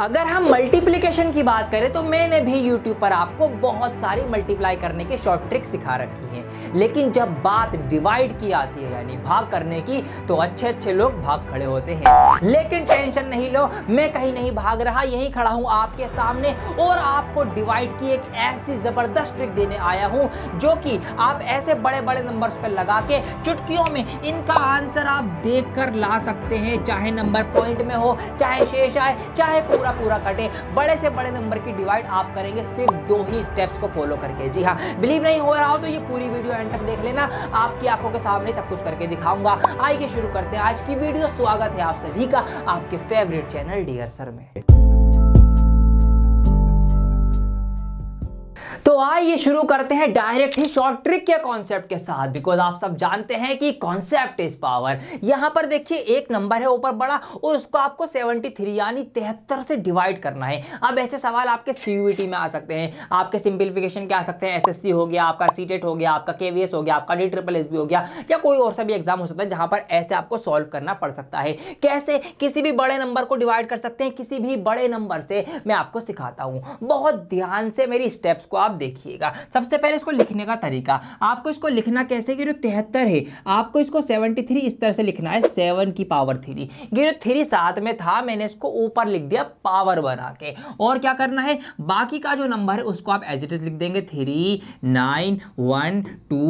अगर हम मल्टीप्लीकेशन की बात करें तो मैंने भी यूट्यूब पर आपको बहुत सारी मल्टीप्लाई करने के शॉर्ट ट्रिक सिखा रखी हैं लेकिन जब बात डिवाइड की आती है यानी भाग करने की तो अच्छे अच्छे लोग भाग खड़े होते हैं लेकिन टेंशन नहीं लो मैं कहीं नहीं भाग रहा यहीं खड़ा हूँ आपके सामने और आपको डिवाइड की एक ऐसी ज़बरदस्त ट्रिक देने आया हूँ जो कि आप ऐसे बड़े बड़े नंबर पर लगा के चुटकियों में इनका आंसर आप देख कर ला सकते हैं चाहे नंबर पॉइंट में हो चाहे शेष आए चाहे पूरा पूरा कटे बड़े से बड़े नंबर की डिवाइड आप करेंगे सिर्फ दो ही स्टेप्स को फॉलो करके जी हाँ बिलीव नहीं हो रहा हो तो ये पूरी वीडियो एंड तक देख लेना आपकी आंखों के सामने सब कुछ करके दिखाऊंगा आइए शुरू करते हैं आज की वीडियो स्वागत है आप सभी का आपके फेवरेट चैनल डियर सर में तो आइए शुरू करते हैं डायरेक्ट ही शॉर्ट ट्रिक के कॉन्सेप्ट के साथ बिकॉज आप सब जानते हैं कि कॉन्सेप्ट इज पावर यहां पर देखिए एक नंबर है ऊपर बड़ा और उसको आपको 73 यानी तिहत्तर से डिवाइड करना है अब ऐसे सवाल आपके सी e में आ सकते हैं आपके सिंप्लीफिकेशन के आ सकते हैं एस हो गया आपका सी e हो गया आपका के हो गया आपका डी ट्रिपल एस हो गया या कोई और सा भी एग्जाम हो सकता है जहां पर ऐसे आपको सॉल्व करना पड़ सकता है कैसे किसी भी बड़े नंबर को डिवाइड कर सकते हैं किसी भी बड़े नंबर से मैं आपको सिखाता हूँ बहुत ध्यान से मेरी स्टेप्स को आप देखिएगा सबसे पहले इसको लिखने का तरीका आपको इसको लिखना कैसे कि जो तिहत्तर है आपको इसको सेवेंटी थ्री इस तरह से लिखना है सेवन की पावर थ्री ये जो थ्री साथ में था मैंने इसको ऊपर लिख दिया पावर बना के और क्या करना है बाकी का जो नंबर है उसको आप एज इट इज लिख देंगे three nine one two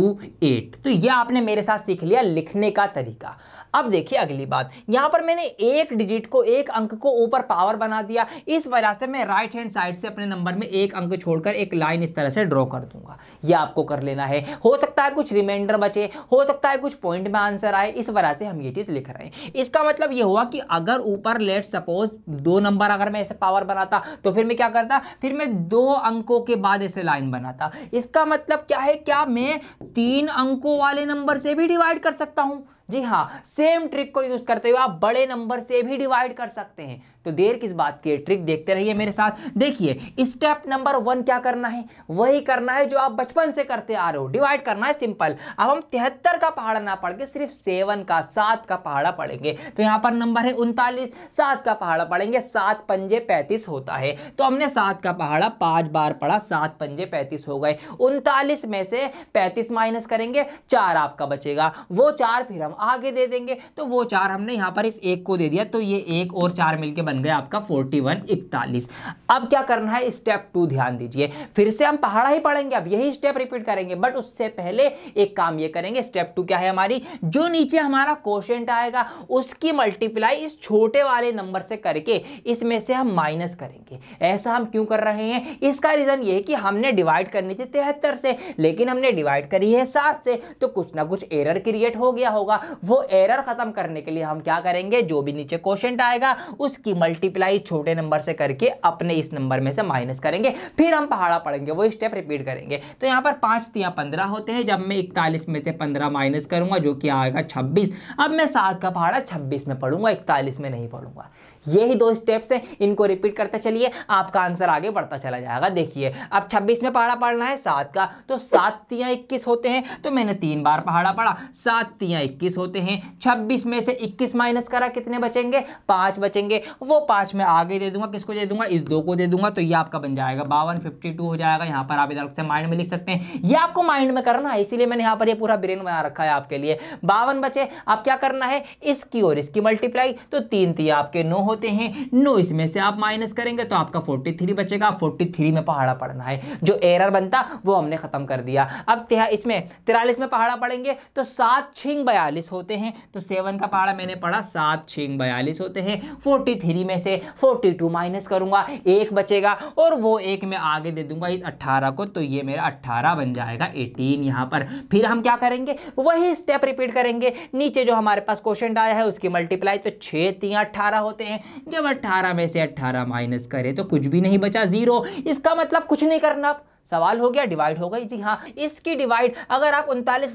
eight तो ये आपने मेरे साथ सीख लिया लिखने का तरीका अब देखिए अगली बात यहाँ पर मैंने एक डिजिट को एक अंक को ऊपर पावर बना दिया इस वजह से मैं राइट हैंड साइड से अपने नंबर में एक अंक छोड़कर एक लाइन इस तरह तरह से ड्रॉ कर दूंगा ये आपको कर लेना है हो सकता है कुछ रिमाइंडर बचे हो सकता है कुछ पॉइंट में आंसर आए इस वजह से हम ये चीज़ लिख रहे हैं इसका मतलब ये हुआ कि अगर ऊपर लेट सपोज दो नंबर अगर मैं ऐसे पावर बनाता तो फिर मैं क्या करता फिर मैं दो अंकों के बाद ऐसे लाइन बनाता इसका मतलब क्या है क्या मैं तीन अंकों वाले नंबर से भी डिवाइड कर सकता हूँ जी हाँ सेम ट्रिक को यूज़ करते हुए आप बड़े नंबर से भी डिवाइड कर सकते हैं तो देर किस बात की है ट्रिक देखते रहिए मेरे साथ देखिए स्टेप नंबर वन क्या करना है वही करना है जो आप बचपन से करते आ रहे हो डिवाइड करना है सिंपल अब हम तिहत्तर का पहाड़ा ना पढ़ के सिर्फ सेवन का सात का पहाड़ा पढ़ेंगे तो यहाँ पर नंबर है उनतालीस सात का पहाड़ा पढ़ेंगे सात पंजे पैंतीस होता है तो हमने सात का पहाड़ा पाँच बार पढ़ा सात पंजे पैंतीस हो गए उनतालीस में से पैंतीस माइनस करेंगे चार आपका बचेगा वो चार फिर हम आगे दे देंगे तो वो चार हमने यहाँ पर इस एक को दे दिया तो ये एक और चार मिलकर बन गया आपका फोर्टी वन इकतालीस अब क्या करना है स्टेप टू ध्यान दीजिए फिर से हम पहाड़ा ही पढ़ेंगे अब यही स्टेप रिपीट करेंगे बट उससे पहले एक काम ये करेंगे स्टेप टू क्या है हमारी जो नीचे हमारा क्वेश्चन आएगा उसकी मल्टीप्लाई इस छोटे वाले नंबर से करके इसमें से हम माइनस करेंगे ऐसा हम क्यों कर रहे हैं इसका रीज़न ये है कि हमने डिवाइड करनी थी तिहत्तर से लेकिन हमने डिवाइड करी है सात से तो कुछ ना कुछ एरर क्रिएट हो गया होगा वो एरर ख़त्म करने के लिए हम क्या करेंगे जो भी नीचे क्वेश्चन आएगा उसकी मल्टीप्लाई छोटे नंबर से करके अपने इस नंबर में से माइनस करेंगे फिर हम पहाड़ा पढ़ेंगे वो स्टेप रिपीट करेंगे तो यहाँ पर पाँच तिया पंद्रह होते हैं जब मैं इकतालीस में से पंद्रह माइनस करूँगा जो कि आएगा छब्बीस अब मैं सात का पहाड़ा छब्बीस में पढ़ूंगा इकतालीस में नहीं पढ़ूंगा यही दो स्टेप्स हैं इनको रिपीट करते चलिए आपका आंसर आगे बढ़ता चला जाएगा देखिए अब छब्बीस में पहाड़ा पढ़ना है सात का तो सात तिया इक्कीस होते हैं तो मैंने तीन बार पहाड़ा पढ़ा सात तिया इक्कीस होते हैं छब्बीस में से इक्कीस माइनस करा कितने बचेंगे पाँच बचेंगे वो पाँच में आगे दे दूंगा किसको दे दूंगा इस दो को दे दूंगा तो ये आपका बन जाएगा बावन फिफ्टी टू हो जाएगा यहाँ पर आप इधर से माइंड में लिख सकते हैं ये आपको माइंड में करना है इसीलिए मैंने यहाँ पर ये पूरा ब्रेन बना रखा है आपके लिए बावन बचे अब क्या करना है इसकी और इसकी मल्टीप्लाई तो तीन तिया आपके नौ हो होते हैं नो इसमें से आप माइनस करेंगे तो आपका 43 बचेगा 43 में पहाड़ा पड़ना है जो एरर बनता वो हमने ख़त्म कर दिया अब इसमें तिरालीस में पहाड़ा पड़ेंगे तो सात छिंग बयालीस होते हैं तो सेवन का पहाड़ा मैंने पढ़ा सात छिंग बयालीस होते हैं फोर्टी में से फोर्टी माइनस करूंगा एक बचेगा और वो एक में आगे दे दूंगा इस अट्ठारह को तो ये मेरा अट्ठारह बन जाएगा एटीन यहां पर फिर हम क्या करेंगे वही स्टेप रिपीट करेंगे नीचे जो हमारे पास क्वेश्चन आया है उसकी मल्टीप्लाई तो छह तीन अट्ठारह होते हैं जब अट्ठारह में से अट्ठारह माइनस करें तो कुछ भी नहीं बचा ज़ीरो इसका मतलब कुछ नहीं करना आप सवाल हो गया डिवाइड हो गई जी हाँ इसकी डिवाइड अगर आप उनतालीस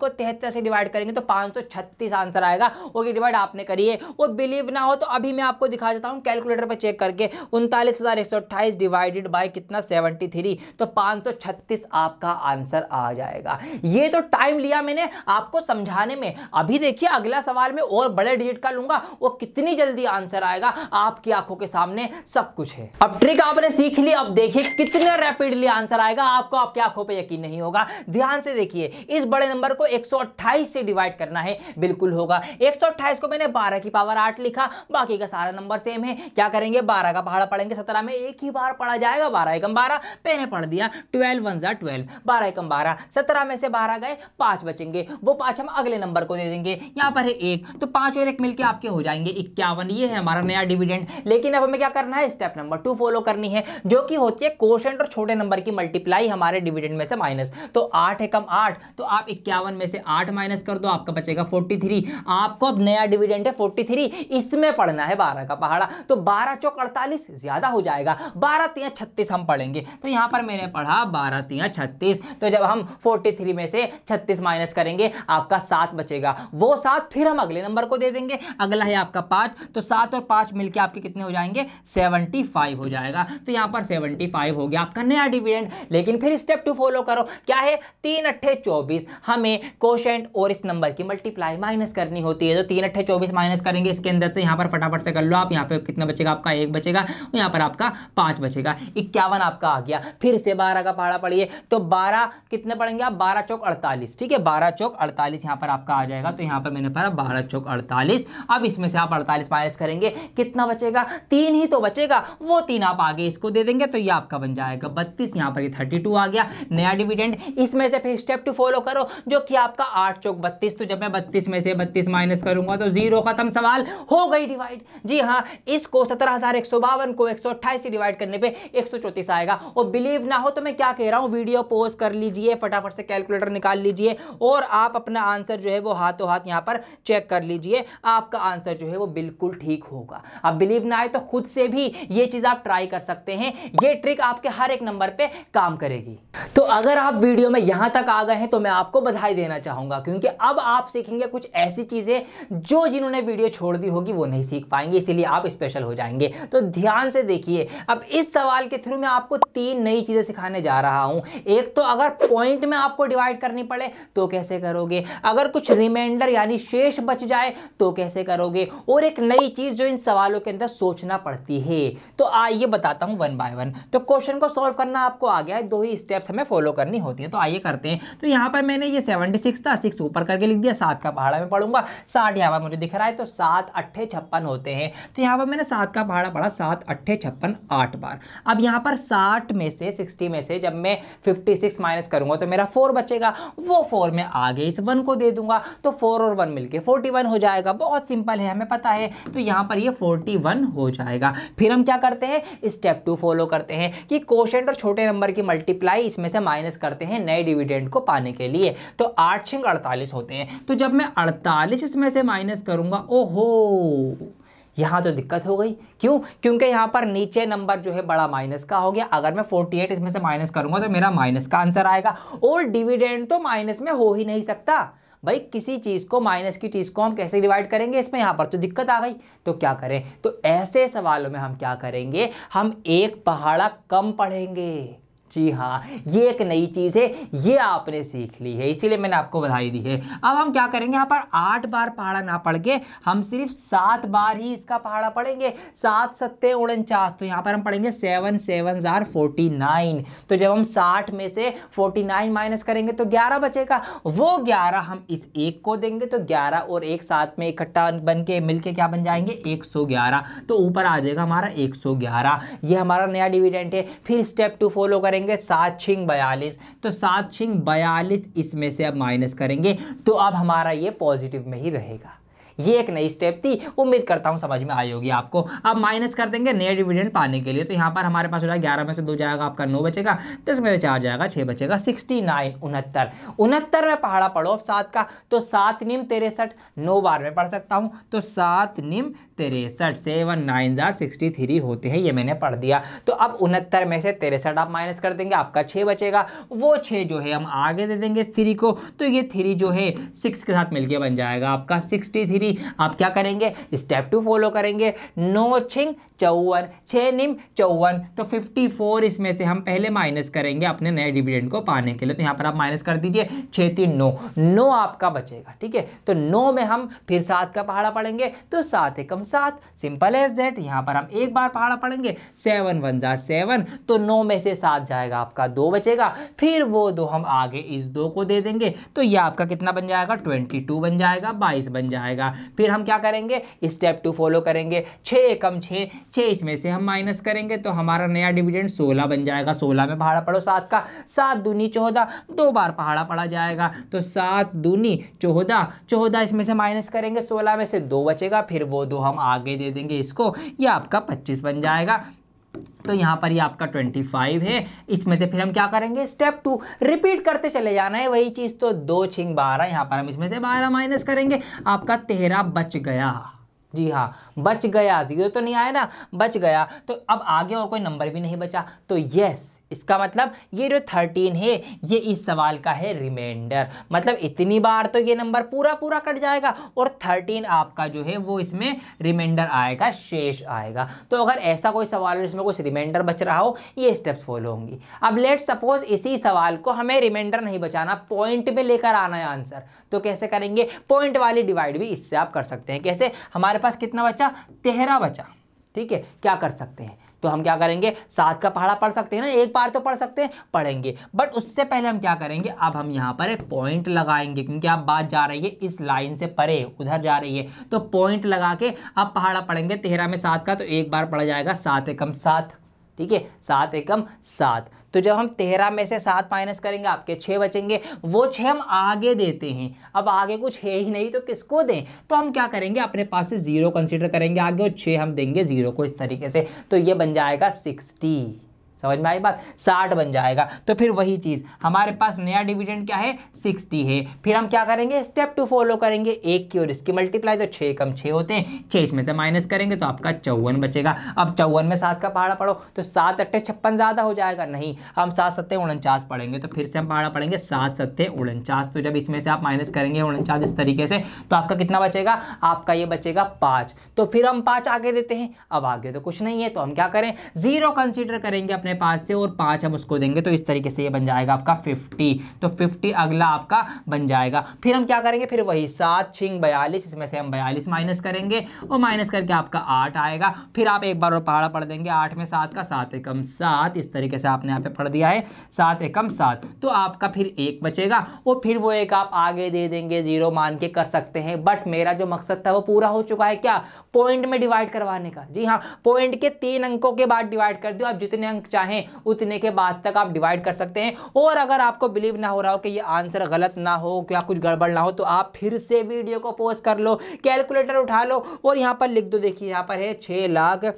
को तिहत्तर से डिवाइड करेंगे तो पाँच आंसर आएगा वो ये डिवाइड आपने करी है वो बिलीव ना हो तो अभी मैं आपको दिखा देता हूँ कैलकुलेटर पर चेक करके उनतालीस डिवाइडेड बाई कितना सेवेंटी तो पाँच आपका आंसर आ जाएगा ये तो टाइम लिया मैंने आपको समझाने में अभी देखिए अगला सवाल में और बड़े डिजिट का लूंगा वो कितनी जल्दी आंसर आएगा आपकी आंखों के सामने सब कुछ है अब ट्रिक आपने सीख ली अब देखिए कितने रैपिड लिए आंसर आएगा आपको आपकी आंखों पर यकीन नहीं होगा ध्यान से देखिए इस बड़े नंबर को 128 से डिवाइड करना है बिल्कुल होगा 128 को मैंने 12 की पावर 8 लिखा बाकी का सारा नंबर सेम है क्या करेंगे 12 का पहाड़ा पढ़ेंगे 17 में एक ही बार पढ़ा जाएगा बारह एकम बारह पहले पढ़ दिया ट्वेल्व वन ज़ा ट्वेल्व बारह एकम बारह सत्रह में से बारह गए पांच बचेंगे वो पांच हम अगले नंबर को दे देंगे यहां पर है एक तो पांच और एक मिलकर आपके हो जाएंगे इक्यावन ये है हमारा नया डिविडेंड लेकिन अब हमें क्या करना है स्टेप नंबर टू फॉलो करनी है जो कि होती है कोशेंट और छोटे नंबर नंबर की मल्टीप्लाई हमारे डिविडेंड में से माइनस तो आठ है कम आठ तो आप इक्यावन में से आठ माइनस कर दो आपका बचेगा फोर्टी थ्री आपको अब नया डिविडेंड है फोर्टी थ्री इसमें पढ़ना है बारह का पहाड़ा तो बारह चौक अड़तालीस ज़्यादा हो जाएगा बारह तिया छत्तीस हम पढ़ेंगे तो यहाँ पर मैंने पढ़ा बारह तिया छत्तीस तो जब हम फोर्टी थ्री में से छत्तीस माइनस करेंगे आपका सात बचेगा वो सात फिर हम अगले नंबर को दे देंगे अगला है आपका पाँच तो सात और पाँच मिलकर आपके कितने हो जाएंगे सेवेंटी फाइव हो जाएगा तो यहाँ पर सेवेंटी फाइव हो गया आपका नया डिविडेंड लेकिन फिर स्टेप टू फॉलो करो क्या है तीन अट्ठे चौबीस हमें क्वेश्चन और इस नंबर की मल्टीप्लाई माइनस करनी होती है तो तीन अट्ठे चौबीस माइनस करेंगे इसके अंदर से यहाँ पर फटाफट से कर लो आप यहाँ पे कितना बचेगा आपका एक बचेगा यहाँ पर आपका पाँच बचेगा इक्यावन आपका आ गया फिर से बारह का पहाड़ा पड़िए तो बारह कितने पड़ेंगे आप बारह चौक अड़तालीस ठीक है बारह चौक अड़तालीस यहाँ पर आपका आ जाएगा तो यहाँ पर मैंने पढ़ा बारह चौक अड़तालीस अब इसमें से आप अड़तालीस माइनस करेंगे कितना बचेगा तीन ही तो बचेगा वो तीन आप आगे इसको दे देंगे तो ये आपका बन जाएगा बत्तीस इक्कीस यहाँ पर थर्टी टू आ गया नया डिविडेंड इसमें से फिर स्टेप टू फॉलो करो जो कि आपका आठ चौक बत्तीस तो जब मैं बत्तीस में से बत्तीस माइनस करूंगा तो जीरो खत्म सवाल हो गई डिवाइड जी हाँ इसको सत्रह हज़ार एक सौ बावन को एक सौ अट्ठाईस से डिवाइड करने पे एक सौ चौतीस आएगा और बिलीव ना हो तो मैं क्या कह रहा हूँ वीडियो पोज कर लीजिए फटाफट से कैलकुलेटर निकाल लीजिए और आप अपना आंसर जो है वो हाथों हाथ यहाँ पर चेक कर लीजिए आपका आंसर जो है वो बिल्कुल ठीक होगा अब बिलीव ना आए तो खुद से भी ये चीज़ आप ट्राई कर सकते हैं ये ट्रिक आपके हर एक नंबर पे काम करेगी तो अगर आप वीडियो में यहां तक आ गए हैं तो मैं आपको बधाई देना चाहूंगा क्योंकि अब आप सीखेंगे कुछ ऐसी चीज़ें जो जिन्होंने वीडियो छोड़ दी होगी वो नहीं सीख पाएंगे इसीलिए आप स्पेशल हो जाएंगे तो ध्यान से देखिए अब इस सवाल के थ्रू मैं आपको तीन नई चीज़ें सिखाने जा रहा हूं एक तो अगर पॉइंट में आपको डिवाइड करनी पड़े तो कैसे करोगे अगर कुछ रिमाइंडर यानी शेष बच जाए तो कैसे करोगे और एक नई चीज़ जो इन सवालों के अंदर सोचना पड़ती है तो आइए बताता हूं वन बाय वन तो क्वेश्चन को सॉल्व करना करना आपको आ गया है दो ही स्टेप्स हमें फॉलो करनी होती है तो आइए करते हैं तो यहाँ पर मैंने ये सेवेंटी सिक्स था सिक्स ऊपर करके लिख दिया सात का पहाड़ा में पढ़ूंगा साठ यहाँ पर मुझे दिख रहा है तो सात अट्ठे छप्पन होते हैं तो यहाँ पर मैंने सात का पहाड़ा पढ़ा सात अट्ठे छप्पन आठ बार अब यहाँ पर साठ में से सिक्सटी में से जब मैं फिफ्टी सिक्स माइनस करूँगा तो मेरा फोर बचेगा वो फोर में आगे इस वन को दे दूंगा तो फोर और वन मिलकर फोर्टी वन हो जाएगा बहुत सिंपल है हमें पता है तो यहाँ पर ये फोर्टी वन हो जाएगा फिर हम क्या करते हैं स्टेप टू फॉलो करते हैं कि कोशेंट और छोटे नंबर की मल्टीप्लाई इसमें से माइनस करते हैं नए डिविडेंड को पाने के लिए तो आठ छिंग अड़तालीस होते हैं तो जब मैं अड़तालीस इसमें से माइनस करूँगा ओहो यहाँ तो दिक्कत हो गई क्यों क्योंकि यहाँ पर नीचे नंबर जो है बड़ा माइनस का हो गया अगर मैं 48 इसमें से माइनस करूँगा तो मेरा माइनस का आंसर आएगा और डिविडेंड तो माइनस में हो ही नहीं सकता भाई किसी चीज़ को माइनस की चीज़ को हम कैसे डिवाइड करेंगे इसमें यहाँ पर तो दिक्कत आ गई तो क्या करें तो ऐसे सवालों में हम क्या करेंगे हम एक पहाड़ा कम पढ़ेंगे जी हाँ ये एक नई चीज़ है ये आपने सीख ली है इसीलिए मैंने आपको बधाई दी है अब हम क्या करेंगे यहाँ पर आठ बार पहाड़ा ना पढ़ के हम सिर्फ सात बार ही इसका पहाड़ा पढ़ेंगे सात सत्ते उनचास तो यहाँ पर हम पढ़ेंगे सेवन सेवन ज़ार फोर्टी नाइन तो जब हम साठ में से फोर्टी नाइन माइनस करेंगे तो ग्यारह बचेगा वो ग्यारह हम इस एक को देंगे तो ग्यारह और एक साथ में इकट्ठा बन के मिल के क्या बन जाएंगे एक सौ ग्यारह तो ऊपर आ जाएगा हमारा एक सौ ग्यारह ये हमारा नया डिविडेंट है फिर स्टेप टू फॉलो करेंगे करेंगे सात छिंग बयालीस तो सात छिंग बयालीस इसमें से अब माइनस करेंगे तो अब हमारा ये पॉजिटिव में ही रहेगा ये एक नई स्टेप थी उम्मीद करता हूँ समझ में आई होगी आपको अब माइनस कर देंगे नए डिविडेंड पाने के लिए तो यहाँ पर हमारे पास हो जाएगा ग्यारह में से दो जाएगा आपका नौ बचेगा दस में से चार जाएगा छः बचेगा सिक्सटी नाइन उनहत्तर उनहत्तर में पहाड़ा पढ़ो अब सात का तो सात निम तिरसठ नौ बार में पढ़ सकता हूँ तो सात निम तिरसठ सेवन नाइन ज़ार सिक्सटी थ्री होते हैं ये मैंने पढ़ दिया तो अब उनहत्तर में से तिरसठ आप माइनस कर देंगे आपका छः बचेगा वो छः जो है हम आगे दे देंगे इस थ्री को तो ये थ्री जो है सिक्स के साथ मिलकर बन जाएगा आपका सिक्सटी थ्री आप क्या करेंगे स्टेप टू फॉलो करेंगे नौ छिंग चौवन छः निम चौवन तो फिफ्टी फोर इसमें से हम पहले माइनस करेंगे अपने नए डिविडेंड को पाने के लिए तो यहाँ पर आप माइनस कर दीजिए छः तीन नौ नौ आपका बचेगा ठीक है तो नौ में हम फिर सात का पहाड़ा पड़ेंगे तो सात एकम सात सिंपल एज दैट यहाँ पर हम एक बार पहाड़ा पढ़ेंगे सेवन वन जा सेवन तो नौ में से सात जाएगा आपका दो बचेगा फिर वो दो हम आगे इस दो को दे देंगे तो ये आपका कितना बन जाएगा ट्वेंटी टू बन जाएगा बाईस बन जाएगा फिर हम क्या करेंगे स्टेप टू फॉलो करेंगे छः कम छः छः इसमें से हम माइनस करेंगे तो हमारा नया डिविडेंड सोलह बन जाएगा सोलह में पहाड़ा पढ़ो सात का सात दूनी चौदह दो बार पहाड़ा पढ़ा जाएगा तो सात दूनी चौदह चौदह इसमें से माइनस करेंगे सोलह में से दो बचेगा फिर वो दो हम आगे दे देंगे इसको ये आपका पच्चीस बन जाएगा तो यहाँ पर ये आपका 25 है इसमें से फिर हम क्या करेंगे स्टेप टू रिपीट करते चले जाना है वही चीज़ तो दो छिंग बारह यहाँ पर हम इसमें से बारह माइनस करेंगे आपका तेरह बच गया जी हाँ बच गया जीरो तो नहीं आया ना बच गया तो अब आगे और कोई नंबर भी नहीं बचा तो यस इसका मतलब ये जो थर्टीन है ये इस सवाल का है रिमाइंडर मतलब इतनी बार तो ये नंबर पूरा पूरा कट जाएगा और थर्टीन आपका जो है वो इसमें रिमाइंडर आएगा शेष आएगा तो अगर ऐसा कोई सवाल हो जिसमें कुछ रिमाइंडर बच रहा हो ये स्टेप्स फॉलो होंगी अब लेट सपोज इसी सवाल को हमें रिमाइंडर नहीं बचाना पॉइंट में लेकर आना है आंसर तो कैसे करेंगे पॉइंट वाली डिवाइड भी इससे आप कर सकते हैं कैसे हमारे पास कितना बचा तेरह बचा ठीक है क्या कर सकते हैं तो हम क्या करेंगे सात का पहाड़ा पढ़ सकते हैं ना एक बार तो पढ़ सकते हैं पढ़ेंगे बट उससे पहले हम क्या करेंगे अब हम यहाँ पर एक पॉइंट लगाएंगे क्योंकि आप बात जा रही है इस लाइन से परे उधर जा रही है तो पॉइंट लगा के अब पहाड़ा पढ़ेंगे तेरह में सात का तो एक बार पढ़ा जाएगा सात एकम सात ठीक है सात एकम सात तो जब हम तेरह में से सात माइनस करेंगे आपके छः बचेंगे वो छः हम आगे देते हैं अब आगे कुछ है ही नहीं तो किसको दें तो हम क्या करेंगे अपने पास से ज़ीरो कंसिडर करेंगे आगे और छः हम देंगे ज़ीरो को इस तरीके से तो ये बन जाएगा सिक्सटी समझ में आई बात साठ बन जाएगा तो फिर वही चीज़ हमारे पास नया डिविडेंड क्या है सिक्सटी है फिर हम क्या करेंगे स्टेप टू फॉलो करेंगे एक की और इसकी मल्टीप्लाई तो छः कम छः होते हैं छः इसमें से माइनस करेंगे तो आपका चौवन बचेगा अब चौवन में सात का पहाड़ा पढ़ो तो सात अट्ठे छप्पन ज़्यादा हो जाएगा नहीं हम सात सत्ते उनचास पढ़ेंगे तो फिर से हम पहाड़ा पढ़ेंगे सात सत्ते उनचास तो जब इसमें से आप माइनस करेंगे उनचास इस तरीके से तो आपका कितना बचेगा आपका ये बचेगा पाँच तो फिर हम पाँच आगे देते हैं अब आगे तो कुछ नहीं है तो हम क्या करें ज़ीरो कंसिडर करेंगे अपने अपने पास से और पाँच हम उसको देंगे तो इस तरीके से ये बन जाएगा आपका फिफ्टी तो फिफ्टी अगला आपका बन जाएगा फिर हम क्या करेंगे फिर वही सात छिंग बयालीस इसमें से हम बयालीस माइनस करेंगे और माइनस करके आपका आठ आएगा फिर आप एक बार और पहाड़ा पढ़ देंगे आठ में सात का सात एकम सात इस तरीके से आपने यहाँ पे पढ़ दिया है सात एकम सात तो आपका फिर एक बचेगा और फिर वो एक आप आगे दे देंगे जीरो मान के कर सकते हैं बट मेरा जो मकसद था वो पूरा हो चुका है क्या पॉइंट में डिवाइड करवाने का जी हाँ पॉइंट के तीन अंकों के बाद डिवाइड कर दो आप जितने अंक चाहें उतने के बाद तक आप डिवाइड कर सकते हैं और अगर आपको बिलीव ना हो रहा हो कि ये आंसर गलत ना हो क्या कुछ गड़बड़ ना हो तो आप फिर से वीडियो को पोस्ट कर लो कैलकुलेटर उठा लो और यहाँ पर लिख दो देखिए यहाँ पर है छः लाख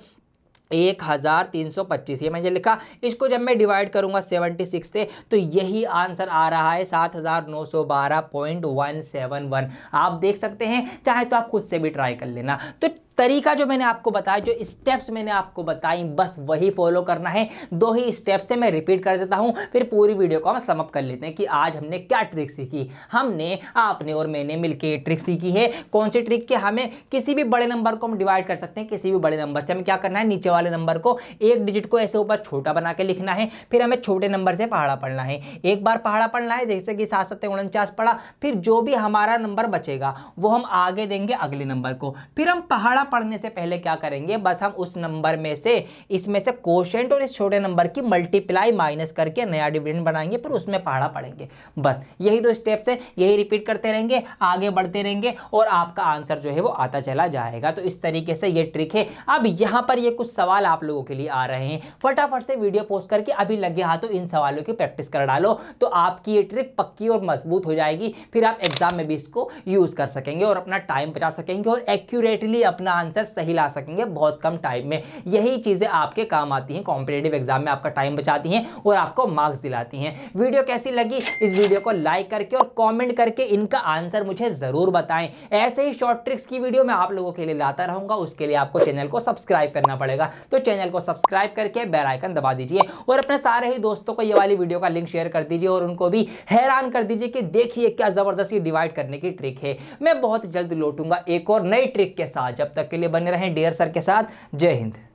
एक हज़ार तीन सौ पच्चीस ये मैंने लिखा इसको जब मैं डिवाइड करूँगा सेवेंटी सिक्स से तो यही आंसर आ रहा है सात हज़ार नौ सौ बारह पॉइंट वन सेवन वन आप देख सकते हैं चाहे तो आप खुद से भी ट्राई कर लेना तो तरीका जो मैंने आपको बताया जो स्टेप्स मैंने आपको बताई बस वही फॉलो करना है दो ही स्टेप्स से मैं रिपीट कर देता हूँ फिर पूरी वीडियो को हम समअप कर लेते हैं कि आज हमने क्या ट्रिक सीखी हमने आपने और मैंने मिलकर ट्रिक सीखी है कौन सी ट्रिक के हमें किसी भी बड़े नंबर को हम डिवाइड कर सकते हैं किसी भी बड़े नंबर से हमें क्या करना है नीचे वाले नंबर को एक डिजिट को ऐसे ऊपर छोटा बना के लिखना है फिर हमें छोटे नंबर से पहाड़ा पढ़ना है एक बार पहाड़ा पढ़ना है जैसे कि सात सत्तर उनचास पढ़ा फिर जो भी हमारा नंबर बचेगा वो हम आगे देंगे अगले नंबर को फिर हम पहाड़ा पढ़ने से पहले क्या करेंगे बस हम उस नंबर में से इसमें से कोशेंट और इस छोटे नंबर की मल्टीप्लाई माइनस करके नया डिविडेंड बनाएंगे फिर उसमें पहाड़ा पढ़ेंगे बस यही दो स्टेप्स हैं यही रिपीट करते रहेंगे आगे बढ़ते रहेंगे और आपका आंसर जो है वो आता चला जाएगा तो इस तरीके से ये ट्रिक है अब यहाँ पर ये कुछ सवाल आप लोगों के लिए आ रहे हैं फटाफट से वीडियो पोस्ट करके अभी लगे हाथों इन सवालों की प्रैक्टिस कर डालो तो आपकी ये ट्रिक पक्की और मजबूत हो जाएगी फिर आप एग्जाम में भी इसको यूज़ कर सकेंगे और अपना टाइम बचा सकेंगे और एक्यूरेटली अपना आंसर सही ला सकेंगे बहुत कम टाइम में यही चीज़ें आपके काम आती हैं कॉम्पिटेटिव एग्जाम में आपका टाइम बचाती हैं और आपको मार्क्स दिलाती हैं वीडियो कैसी लगी इस वीडियो को लाइक करके और कॉमेंट करके इनका आंसर मुझे ज़रूर बताएं ऐसे ही शॉर्ट ट्रिक्स की वीडियो मैं आप लोगों के लिए लाता रहूंगा उसके लिए आपको चैनल को सब्सक्राइब करना पड़ेगा तो चैनल को सब्सक्राइब करके बेलाइकन दबा दीजिए और अपने सारे ही दोस्तों को ये वाली वीडियो का लिंक शेयर कर दीजिए और उनको भी हैरान कर दीजिए कि देखिए क्या जबरदस्ती डिवाइड करने की ट्रिक है मैं बहुत जल्द लौटूंगा एक और नई ट्रिक के साथ जब तक तक के लिए बने रहें डेयर सर के साथ जय हिंद